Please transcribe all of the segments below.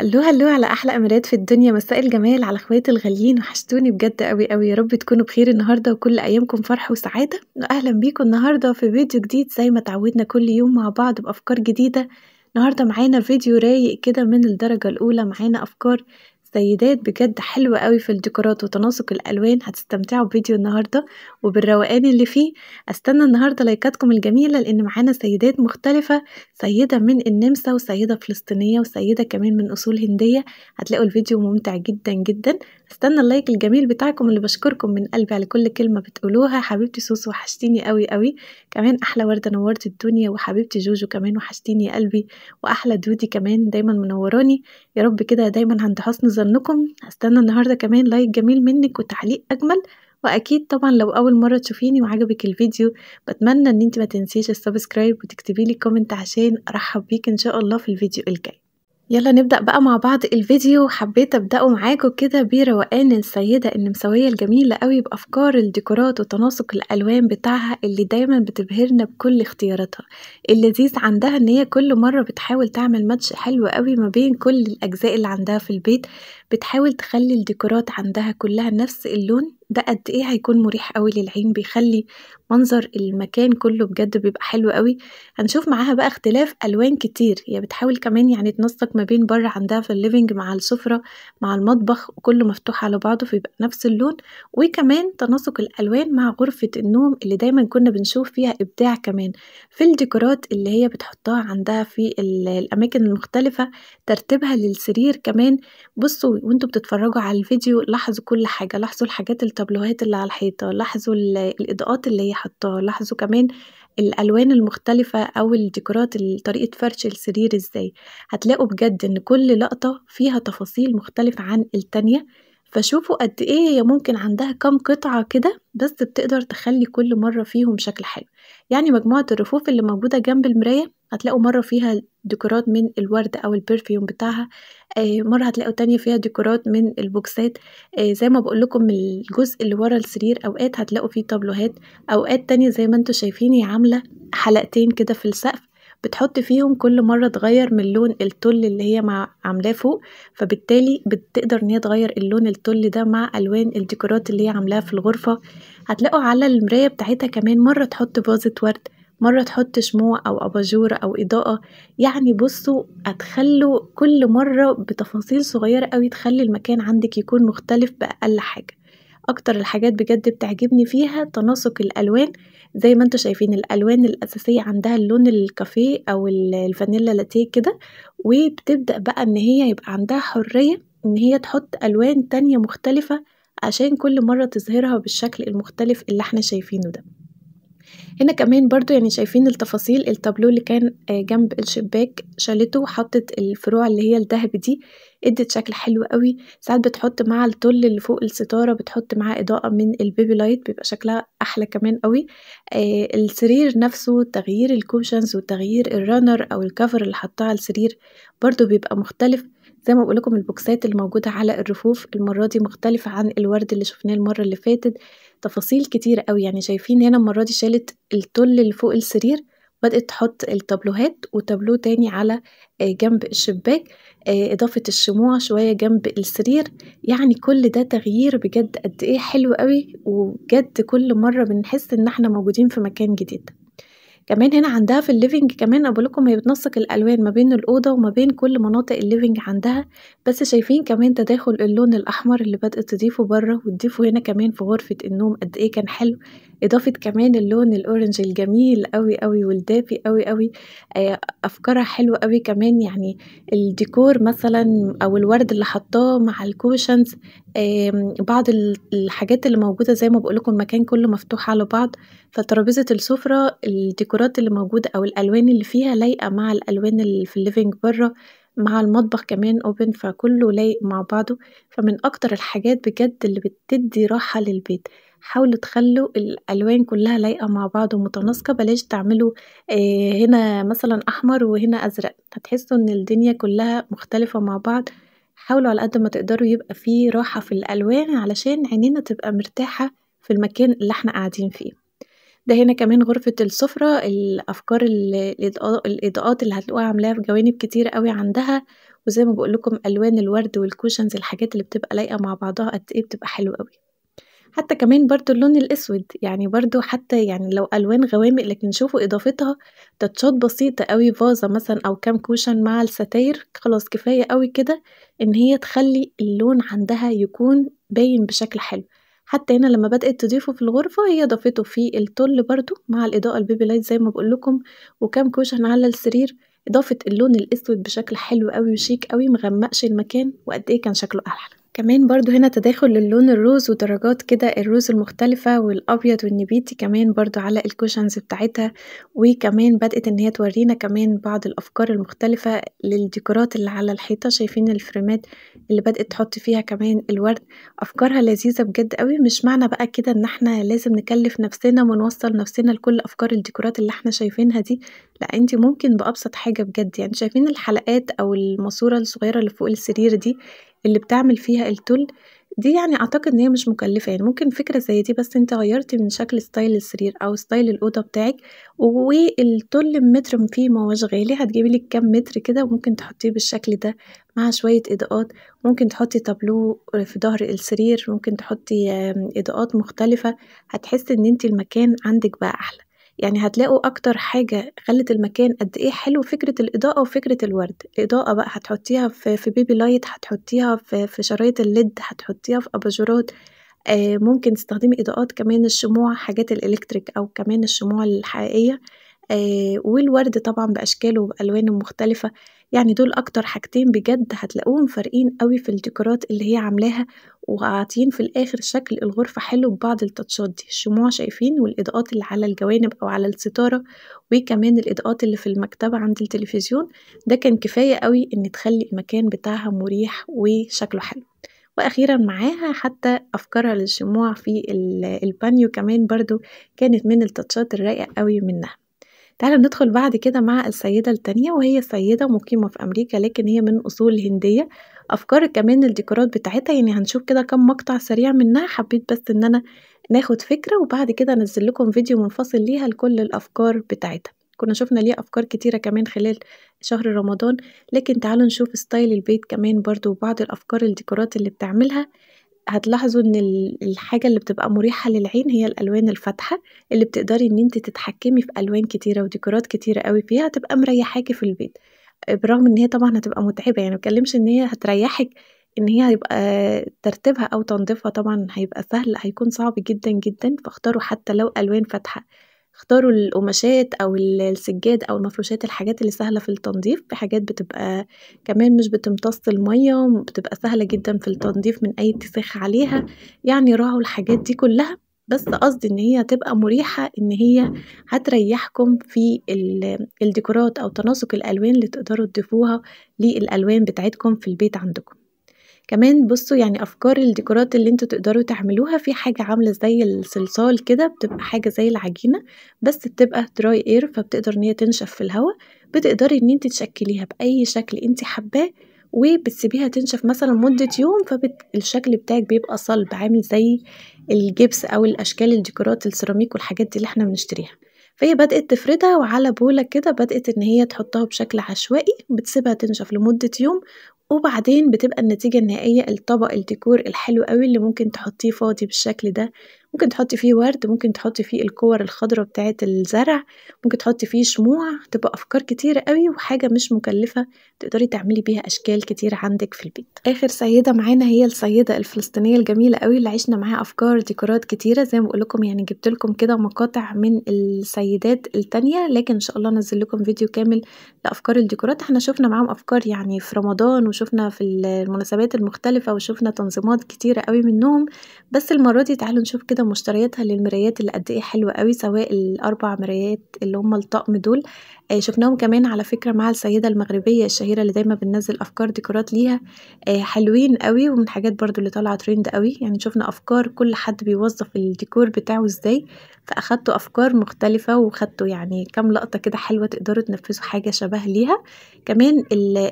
هلو هلو على احلى امارات في الدنيا مساء الجمال على اخواتي الغاليين وحشتوني بجد قوي قوي يا رب تكونوا بخير النهارده وكل ايامكم فرح وسعاده واهلا بيكم النهارده في فيديو جديد زي ما اتعودنا كل يوم مع بعض بافكار جديده النهارده معانا فيديو رايق كده من الدرجه الاولى معانا افكار سيدات بجد حلوة قوي في الديكورات وتناسق الألوان هتستمتعوا بفيديو النهاردة وبالروقان اللي فيه استنى النهاردة لايكاتكم الجميلة لأن معانا سيدات مختلفة سيدة من النمسا وسيدة فلسطينية وسيدة كمان من أصول هندية هتلاقوا الفيديو ممتع جدا جدا استنى اللايك الجميل بتاعكم اللي بشكركم من قلبي على كل كلمة بتقولوها حبيبتي سوسو وحشتيني قوي قوي كمان أحلى وردة نورت الدنيا وحبيبتي جوجو كمان وحشتيني قلبي وأحلى دودي كمان دايما منوراني يا رب كده دايما عند حسن ظنكم استنى النهاردة كمان لايك جميل منك وتعليق أجمل واكيد طبعا لو اول مره تشوفيني وعجبك الفيديو بتمنى ان انت ما تنسيش السبسكرايب وتكتبي لي كومنت عشان ارحب بيك ان شاء الله في الفيديو الجاي يلا نبدأ بقى مع بعض الفيديو حبيت أبدأه معاكم كده بروقان السيدة النمساوية الجميلة قوي بأفكار الديكورات وتناسق الألوان بتاعها اللي دايما بتبهرنا بكل اختياراتها اللذيذ عندها إن هي كل مرة بتحاول تعمل ماتش حلو قوي ما بين كل الأجزاء اللي عندها في البيت بتحاول تخلي الديكورات عندها كلها نفس اللون ده قد ايه هيكون مريح قوي للعين بيخلي منظر المكان كله بجد بيبقى حلو قوي هنشوف معاها بقى اختلاف الوان كتير هي يعني بتحاول كمان يعني تنسق ما بين بره عندها في الليفينج مع السفره مع المطبخ كله مفتوح على بعضه فيبقى نفس اللون وكمان تناسق الالوان مع غرفه النوم اللي دايما كنا بنشوف فيها ابداع كمان في الديكورات اللي هي بتحطها عندها في الاماكن المختلفه ترتيبها للسرير كمان بصوا قوي وانتوا بتتفرجوا على الفيديو لاحظوا كل حاجه لاحظوا الحاجات التابلوهات اللي على الحيطه لاحظوا الاضاءات اللي هي حطاها لاحظوا كمان الالوان المختلفه او الديكورات طريقه فرش السرير ازاي هتلاقوا بجد ان كل لقطه فيها تفاصيل مختلفه عن التانيه فشوفوا قد ايه هي ممكن عندها كام قطعة كده بس بتقدر تخلي كل مرة فيهم شكل حلو يعني مجموعة الرفوف اللي موجودة جنب المراية هتلاقوا مرة فيها ديكورات من الورد او البرفيوم بتاعها آه، مره هتلاقوا تانية فيها ديكورات من البوكسات آه، زي ما بقول لكم الجزء اللي ورا السرير اوقات هتلاقوا فيه تابلوهات اوقات تانية زي ما انتم شايفين هي عامله حلقتين كده في السقف بتحط فيهم كل مرة تغير من لون التل اللي هي مع عاملاه فوق فبالتالي بتقدر ان هي تغير اللون التل ده مع الوان الديكورات اللي هي عاملاها في الغرفة هتلاقوا على المراية بتاعتها كمان مرة تحط فازة ورد مرة تحط شموع أو أباجورة أو إضاءة يعني بصوا هتخلوا كل مرة بتفاصيل صغيرة أوي تخلي المكان عندك يكون مختلف بأقل حاجة أكتر الحاجات بجد بتعجبني فيها تناسق الألوان زي ما انتوا شايفين الألوان الأساسية عندها اللون الكافيه أو الفانيلا لاتيه كده وبتبدأ بقى إن هي يبقى عندها حرية إن هي تحط ألوان تانية مختلفة عشان كل مرة تظهرها بالشكل المختلف اللي احنا شايفينه ده هنا كمان برضو يعني شايفين التفاصيل التابلو اللي كان آه، جنب الشباك شالته وحطت الفروع اللي هي الذهب دي ادت شكل حلو قوي ساعات بتحط مع التل اللي فوق الستاره بتحط معاه اضاءه من البيبي لايت بيبقى شكلها احلى كمان قوي آه السرير نفسه تغيير الكوشنز وتغيير الرانر او الكفر اللي حطاه على السرير برضو بيبقى مختلف زي ما بقول لكم البوكسات الموجودة موجوده على الرفوف المره دي مختلفه عن الورد اللي شفناه المره اللي فاتت تفاصيل كتير قوي يعني شايفين هنا المرة دي شالت التل اللي فوق السرير بدأت تحط التابلوهات وتابلو تاني على آه، جنب الشباك آه، إضافة الشموع شوية جنب السرير يعني كل ده تغيير بجد قد إيه حلو قوي وبجد كل مرة بنحس إن إحنا موجودين في مكان جديد كمان هنا عندها في الليفينج كمان اقول لكم هي بتنسق الالوان ما بين الاوضه وما بين كل مناطق الليفينج عندها بس شايفين كمان تداخل اللون الاحمر اللي بدات تضيفه بره وتضيفه هنا كمان في غرفه النوم قد ايه كان حلو إضافة كمان اللون الأورنج الجميل قوي قوي والدافي قوي قوي أفكارها حلوة قوي كمان يعني الديكور مثلا أو الورد اللي حطاه مع الكوشنز آمم، بعض الحاجات اللي موجودة زي ما بقولكم المكان كله مفتوح على بعض فترابيزة السفرة الديكورات اللي موجودة أو الألوان اللي فيها لايقة مع الألوان اللي في الليفينج بره مع المطبخ كمان اوبن فكله لايق مع بعضه فمن اكتر الحاجات بجد اللي بتدي راحة للبيت حاولوا تخلوا الالوان كلها لايقة مع بعض ومتناسقة بلاش تعملوا آه، هنا مثلا احمر وهنا ازرق هتحسوا ان الدنيا كلها مختلفة مع بعض حاولوا على قد ما تقدروا يبقى فيه راحة في الالوان علشان عينينا تبقى مرتاحة في المكان اللي احنا قاعدين فيه ده هنا كمان غرفة السفرة الأفكار الإضاءات اللي هتلاقوها عاملاها في جوانب كتير قوي عندها وزي ما بقول لكم ألوان الورد والكوشنز الحاجات اللي بتبقى لايقة مع بعضها قد إيه بتبقى حلوة قوي حتى كمان برضو اللون الأسود يعني برضو حتى يعني لو ألوان غوامق لكن شوفوا إضافتها تاتشات بسيطة قوي فازة مثلا أو كام كوشن مع الستاير خلاص كفاية قوي كده إن هي تخلي اللون عندها يكون باين بشكل حلو حتى هنا لما بدأت تضيفه في الغرفة هي ضافته في التل برضو مع الإضاءة البيبي لايت زي ما بقولكم وكم كوشن على السرير إضافة اللون الأسود بشكل حلو قوي وشيك قوي مغمقش المكان وقد إيه كان شكله أحلى كمان برضو هنا تداخل للون الروز ودرجات كده الروز المختلفة والأبيض والنبيتي كمان برضو على الكوشنز بتاعتها وكمان بدأت إن هي تورينا كمان بعض الأفكار المختلفة للديكورات اللي على الحيطة شايفين الفريمات اللي بدأت تحط فيها كمان الورد أفكارها لذيذة بجد قوي مش معنى بقى كده إن احنا لازم نكلف نفسنا ونوصل نفسنا لكل أفكار الديكورات اللي احنا شايفينها دي لا انت ممكن بأبسط حاجة بجد يعني شايفين الحلقات أو الماسورة الصغيرة اللي فوق السرير دي اللي بتعمل فيها التل دي يعني اعتقد ان هي مش مكلفه يعني ممكن فكره زي دي بس انت غيرتي من شكل ستايل السرير او ستايل الاوضه بتاعك والتول متر فيه مواش غالي هتجيبي لك كام متر كده وممكن تحطيه بالشكل ده مع شويه اضاءات ممكن تحطي تابلو في ظهر السرير ممكن تحطي اضاءات مختلفه هتحسي ان انت المكان عندك بقى احلى يعني هتلاقوا أكتر حاجة خلت المكان قد إيه حلو فكرة الإضاءة وفكرة الورد الإضاءة بقى هتحطيها في, بيبي لايت هتحطيها في, شرايط الليد هتحطيها في أباجورات آه، ممكن تستخدمي إضاءات كمان الشموع حاجات الإلكتريك أو كمان الشموع الحقيقية آه، والورد طبعا بأشكاله وبألوانه مختلفة يعني دول اكتر حاجتين بجد هتلاقوهم فارقين قوي في الديكورات اللي هي عاملاها وعاطين في الاخر شكل الغرفه حلو ببعض التاتشات دي الشموع شايفين والاضاءات اللي على الجوانب او على الستاره وكمان الاضاءات اللي في المكتبه عند التلفزيون ده كان كفايه قوي ان تخلي المكان بتاعها مريح وشكله حلو واخيرا معاها حتى افكارها للشموع في البانيو كمان برضو كانت من التاتشات الرايقه قوي منها تعالى ندخل بعد كده مع السيدة التانية وهي سيدة مقيمة في أمريكا لكن هي من أصول هندية أفكار كمان الديكورات بتاعتها يعني هنشوف كده كم مقطع سريع منها حبيت بس إن أنا ناخد فكرة وبعد كده نزل لكم فيديو منفصل ليها لكل الأفكار بتاعتها كنا شفنا ليه أفكار كتيرة كمان خلال شهر رمضان لكن تعالوا نشوف ستايل البيت كمان برضو وبعض الأفكار الديكورات اللي بتعملها هتلاحظوا ان الحاجة اللي بتبقى مريحة للعين هي الالوان الفاتحة اللي بتقدري ان انت تتحكمي في الوان كتيرة وديكورات كتيرة قوي فيها هتبقى مريحاكي في البيت آه، برغم ان هي طبعا هتبقى متعبة يعني مبكلمش ان هي هتريحك ان هي هيبقى ترتيبها او تنظيفها طبعا هيبقى سهل هيكون صعب جدا جدا فاختاروا حتى لو الوان فاتحه اختاروا القماشات او السجاد او المفروشات الحاجات اللي سهله في التنظيف حاجات بتبقى كمان مش بتمتص الميه بتبقى سهله جدا في التنظيف من اي اتساخ عليها يعني راعوا الحاجات دي كلها بس قصدي ان هي تبقى مريحه ان هي هتريحكم في الديكورات او تناسق الالوان اللي تقدروا تضيفوها للالوان بتاعتكم في البيت عندكم كمان بصوا يعني افكار الديكورات اللي انتوا تقدروا تعملوها في حاجه عامله زي الصلصال كده بتبقى حاجه زي العجينه بس بتبقى دراي اير فبتقدر ان هي تنشف في الهواء بتقدري ان انت تشكليها باي شكل انت حباه وبتسيبيها تنشف مثلا مدة يوم فالشكل بتاعك بيبقى صلب عامل زي الجبس أو الأشكال الديكورات السيراميك والحاجات دي اللي احنا بنشتريها فهي بدأت تفردها وعلى بولة كده بدأت إن هي تحطها بشكل عشوائي بتسيبها تنشف لمدة يوم وبعدين بتبقى النتيجة النهائية الطبق الديكور الحلو قوي اللي ممكن تحطيه فاضي بالشكل ده ممكن تحطي فيه ورد ممكن تحطي فيه الكور الخضراء بتاعة الزرع ممكن تحطي فيه شموع تبقى أفكار كتيرة قوي وحاجة مش مكلفة تقدري تعملي بيها أشكال كتير عندك في البيت آخر سيدة معانا هي السيدة الفلسطينية الجميلة قوي اللي عشنا معاها أفكار ديكورات كتيرة زي ما بقولكم يعني جبت لكم كده مقاطع من السيدات التانية لكن إن شاء الله نزل لكم فيديو كامل لأفكار الديكورات احنا شفنا معاهم أفكار يعني في رمضان وشفنا في المناسبات المختلفة وشفنا تنظيمات كتيرة قوي منهم بس المرة دي تعالوا نشوف كده كده مشترياتها للمرايات اللي قد ايه حلوه قوي سواء الاربع مرايات اللي هم الطقم دول آه شفناهم كمان على فكره مع السيده المغربيه الشهيره اللي دايما بننزل افكار ديكورات ليها آه حلوين قوي ومن حاجات برضو اللي طالعه ترند قوي يعني شفنا افكار كل حد بيوظف الديكور بتاعه ازاي فاخدتوا افكار مختلفه وخدتوا يعني كام لقطه كده حلوه تقدروا تنفذوا حاجه شبه ليها كمان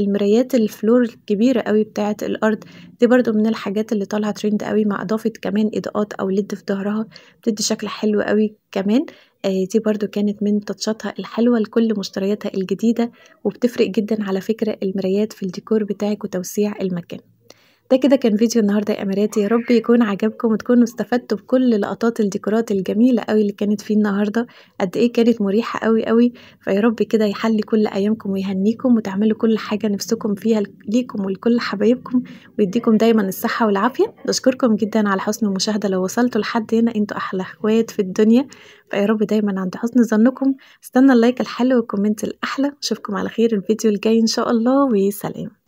المرايات الفلور الكبيره قوي بتاعه الارض دي برضو من الحاجات اللي طالعه ترند قوي مع اضافه كمان اضاءات او ليد في ظهرها بتدي شكل حلو قوي كمان آه دي برضو كانت من تاتشاتها الحلوة لكل مشترياتها الجديدة وبتفرق جدا على فكرة المرايات في الديكور بتاعك وتوسيع المكان ده كده كان فيديو النهاردة يا أماراتي يا رب يكون عجبكم وتكونوا استفدتوا بكل لقطات الديكورات الجميلة قوي اللي كانت فيه النهاردة قد إيه كانت مريحة قوي قوي فيا رب كده يحلي كل أيامكم ويهنيكم وتعملوا كل حاجة نفسكم فيها ليكم ولكل حبايبكم ويديكم دايما الصحة والعافية بشكركم جدا على حسن المشاهدة لو وصلتوا لحد هنا انتوا أحلى اخوات في الدنيا فيا رب دايما عند حسن ظنكم استنى اللايك الحلو والكومنت الأحلى أشوفكم على خير الفيديو الجاي إن شاء الله وسلام